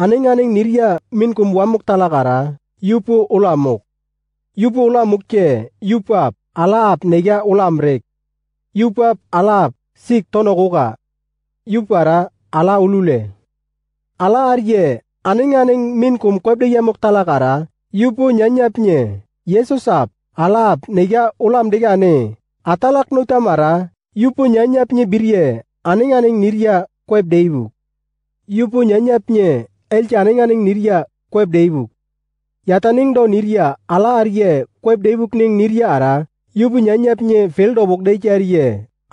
aning-aning niriya minkum wamuk talakara yupu ulamuk. Yupu ulamuk ke yupap alap nega ulamrek. Yupap alap sik tonokoka. Yupara ala ulule. Ala arye aning-aning minkum koble yamuk talakara yupu nyanyapnye. Yesusap alap nega ulam degane. Atalak nutamara yupu nyanyapnye birye aning-aning nirya kweb yupo Yupu nyanyapnye elchaning aning nirya kweb deibuk yataning do niriya ala ariye kweb deibuk ning niriya ara yubu nyanyap nye fel do bok deiche arye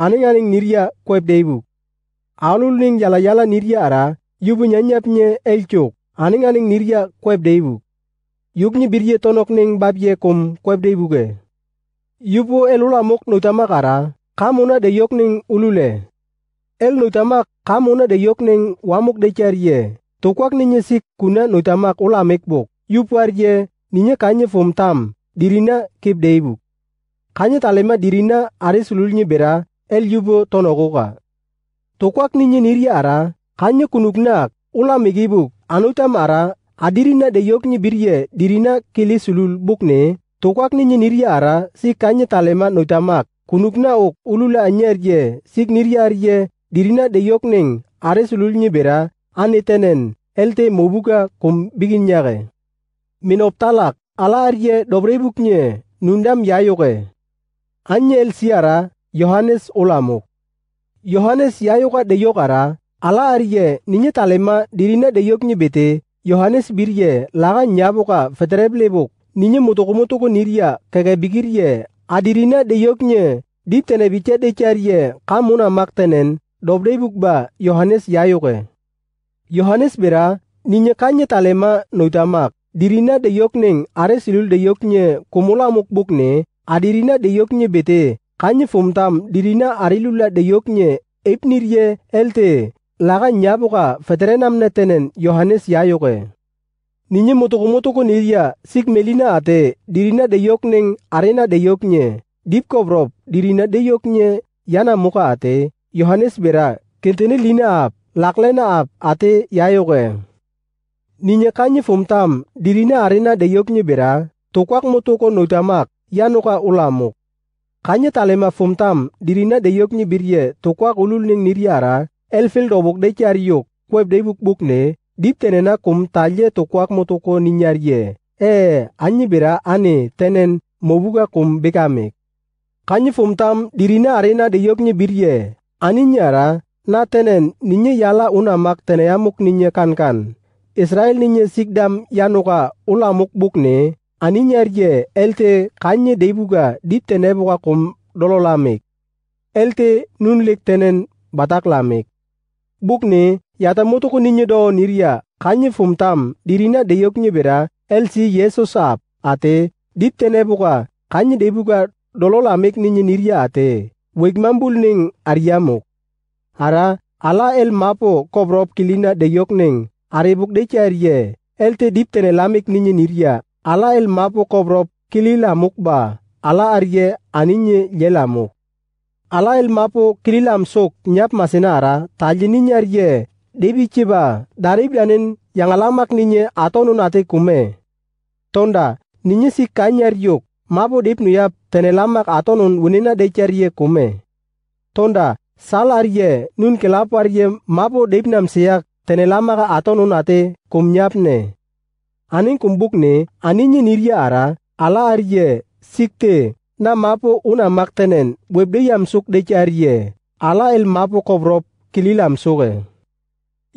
aning aning niriya kweb deibuk alul ning yala yala niriya ara yubu nyanyap nye elchok aning aning nirya kweb deibuk nye birye tonok ning babye kum kweb deibuke yubu elula mok noitamak ara kamuna de yok ning ulule el noitamak kamuna de yok ning wamuk deiche arye tokwak ninye sik kuna noitamak ulamek bok yupwarje ninye kanye fom tam dirina kip deibuk kanye talema dirina are sululnye bera el yubo tonogoka. tokwak ninye niri ara kanye kunuknak megibuk. anutam ara adirina deyoknye birye dirina kili sulul bukne tokwak ninye niri ara sik kanye talema noitamak kunukna ok ulula anyerje sik niri arje dirina deyokneng are sululnye bera an itenen elte mobuka kum nyare. min optalak ala arye nye, nundam yayoke anye el siara yohanes olamuk yohanes yayoka deyokara ala arye ninye talema dirina nye bete yohanes birye laga nyaboka fetreblebuk ninye mutokumutuku niriya kage bigirye adirina di diptene bice decarye kamuna maktenen dobrebuk ba yohanes yayoke Yohanes bera ninyakanya talema noitamak. Dirina de yokneng are silul de yoknye kumula mukbukne adirina de yoknye bete kanye fumtam dirina arilula de yoknye epnirye elte laga nyabuka fetrenam netenen Yohanes yayoke. Ninye motoko nirya sik melina ate dirina de yokneng arena de yoknye dip dirina de yoknye yana muka ate Yohanes bera kentene lina ap laklen ap ati yayoke. Ninye kanyi fumtam dirine arina de yok nyibira tukwak mutuko noitamak yanuka ulamuk. Kanyi talema fumtam dirina de yok nyibirye tukwak ulul ning niriara elfil dobuk de char yok kweb de buk buk dip tenena kum talye tukwak mutuko ninyarye. E anye bira ani tenen mobuga kum bikamik. Kanyi fumtam dirina arina de yok nyibirye ani na tenen ninye yala unamak tene yamuk ninye kan Israel ninye sigdam yanuka ulamuk bukne aninyer elte kanye debuga dit tenebuga kum dololamek. Elte lik tenen batak lamek. Bukne yata motuku ninye do niria kanye fumtam dirina deyok nyebera elsi yeso sap ate dit tenebuga kanye debuga dololamek ninye niria ate. Wegmambul ning aryamuk ara ala el mapo kobrop kilina de yokning aribuk de charye elte diptene lamik ninye niria ala el mapo kobrop kilila mukba ala arye aninye yelamu ala el mapo kililam sok nyap masinara talji ninyi arye debi chiba daribianin yang alamak ninye atonun ate kume tonda ninyi sikanyar yok mabo dip nuyap tenelamak atonun winina de charye kume tonda sal arye nun kelaparie mapo deipnam siak tenelamaga atonun ate kumnyapne anin kumbukne aninyi niria ara ala arie sikte na mapo una maktenen webdeyam suk arye ala el mapo kobrop kililam suge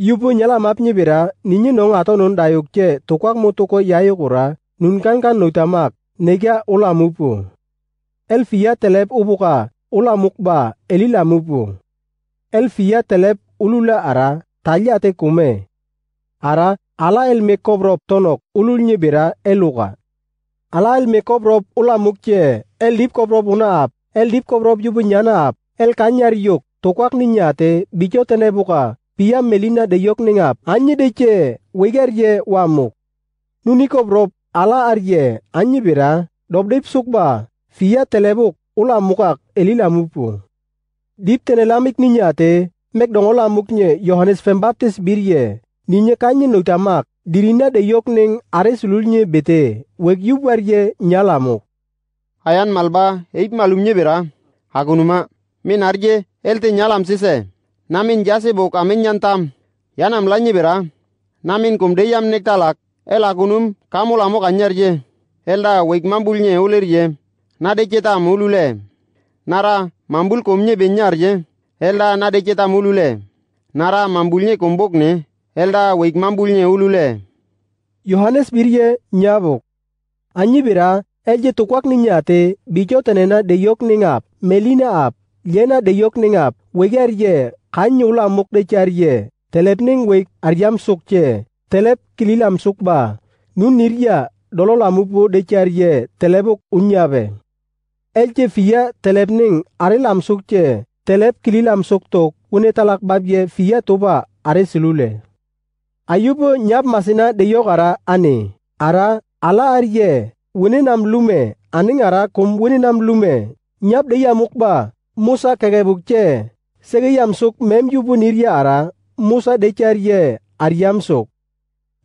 yupo nyala map nyibira ninyi nong atonun dayukche tukwak mutuko yayukura nun kan kan noitamak negia el elfia telep ubuka ula mukba elila mupu. Elfia telep ulula ara taliate kume. Ara ala el mekobrop tonok ulul bira eluga. Ala el mekobrop ula mukje el lip una ap, el dipkobrop jubu nyana ap, el kanyar tokak tokwak ninyate bicho tenebuka pia melina de ningap anye deche wiger ye wamuk. Nunikobrop ala arye anye bira dobdip sukba fia telebuk ula mukak eli lamuk pu dip tene lamik ni mek dongo lamuk Yohanes Pembaptis birye ninye nye kanye nutamak dirinda de yok ning are sulul bete wek yubwar ye nyalamuk ayan malba eip malumnye nye bira hagunuma min arje elte nyalam sise namin jase bok amin nyantam yanam lanye nye namin kumde yam nek talak el agunum kamul anyarje elda wek mambul nye ulerje nade cetam ulule nara mambul komnye be nyarje elda nade chetam ulule nara mambulnye kombokne elda weik mambulnye ulule yohanes birye nyabok anyi bira elje tukwak ni nyate bicho tenena de yok ni melina ap yena de yok ni ngap wegerje kanyula mukde charje telep ning weik aryam sukche telep kililam sukba nun nirya dololamupo de charje telebok unyabe Elche fiya telep ning are lamsuk je telep kili lamsuk tok wune talak bab ye fiya toba are silule ayubo nyab masina de yogara ane ara ala arye une nam lume aning ara kum une nam lume nyab de yamukba musa buk je sege yamsuk mem yubu nirya ara musa de charye ar yamsuk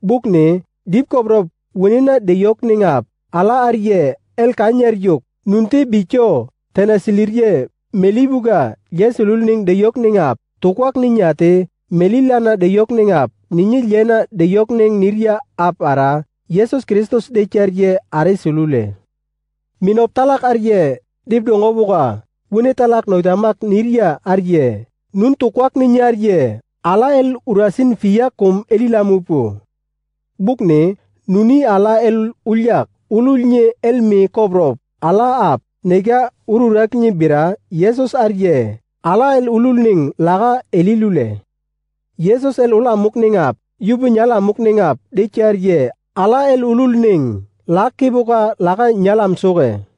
bukne dip kobrob, une na de yok ningap ala arye el kanyer yuk. nunti bicho tena silirie melibuga jesulul ning deyok ning ap tukwak ni nyate melilana deyok ning ap ninyi lena deyok ning nirya ap ara yesus kristus de charye are sulule minop talak arye dibdongo buga wune talak noitamak nirya arye nun tukwak ni nyarye ala el urasin fiya kum elilamupo bukne nuni ala el ulyak ululnye el elmi kobrop ala ap nega ururek bira yesus arje ala el ulul ning laga elilule yesus el ula mukning ap yubu nyala mukning ap de charje ala el ulul ning lakibuka laga nyalam suge